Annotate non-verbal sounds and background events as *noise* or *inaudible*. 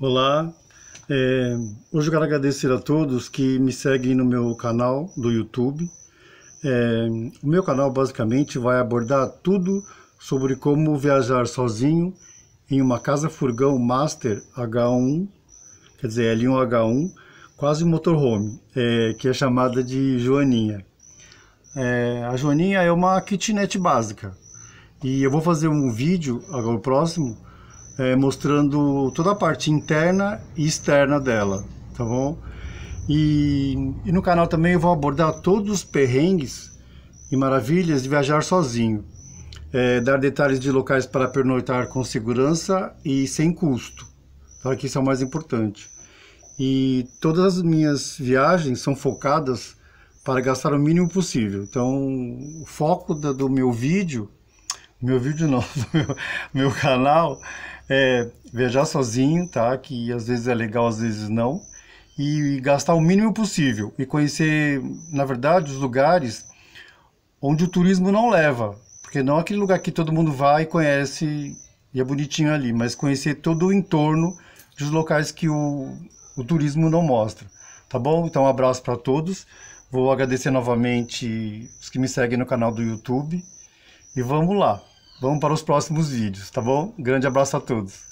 Olá, é, hoje eu quero agradecer a todos que me seguem no meu canal do YouTube. É, o meu canal basicamente vai abordar tudo sobre como viajar sozinho em uma casa furgão Master H1, quer dizer, L1H1, quase motorhome, é, que é chamada de Joaninha. É, a Joaninha é uma kitnet básica e eu vou fazer um vídeo agora o próximo é, mostrando toda a parte interna e externa dela, tá bom? E, e, no canal também eu vou abordar todos os perrengues e maravilhas de viajar sozinho, é, dar detalhes de locais para pernoitar com segurança e sem custo, tá? Que isso é o mais importante. E todas as minhas viagens são focadas para gastar o mínimo possível. Então, o foco do meu vídeo meu vídeo não, *laughs* meu, meu canal, é viajar sozinho, tá? Que às vezes é legal, às vezes não. E, e gastar o mínimo possível. E conhecer, na verdade, os lugares onde o turismo não leva. Porque não é aquele lugar que todo mundo vai e conhece e é bonitinho ali, mas conhecer todo o entorno dos locais que o, o turismo não mostra. Tá bom? Então, um abraço para todos. Vou agradecer novamente os que me seguem no canal do YouTube. E vamos lá. Vamos para os próximos vídeos, tá bom? Grande abraço a todos.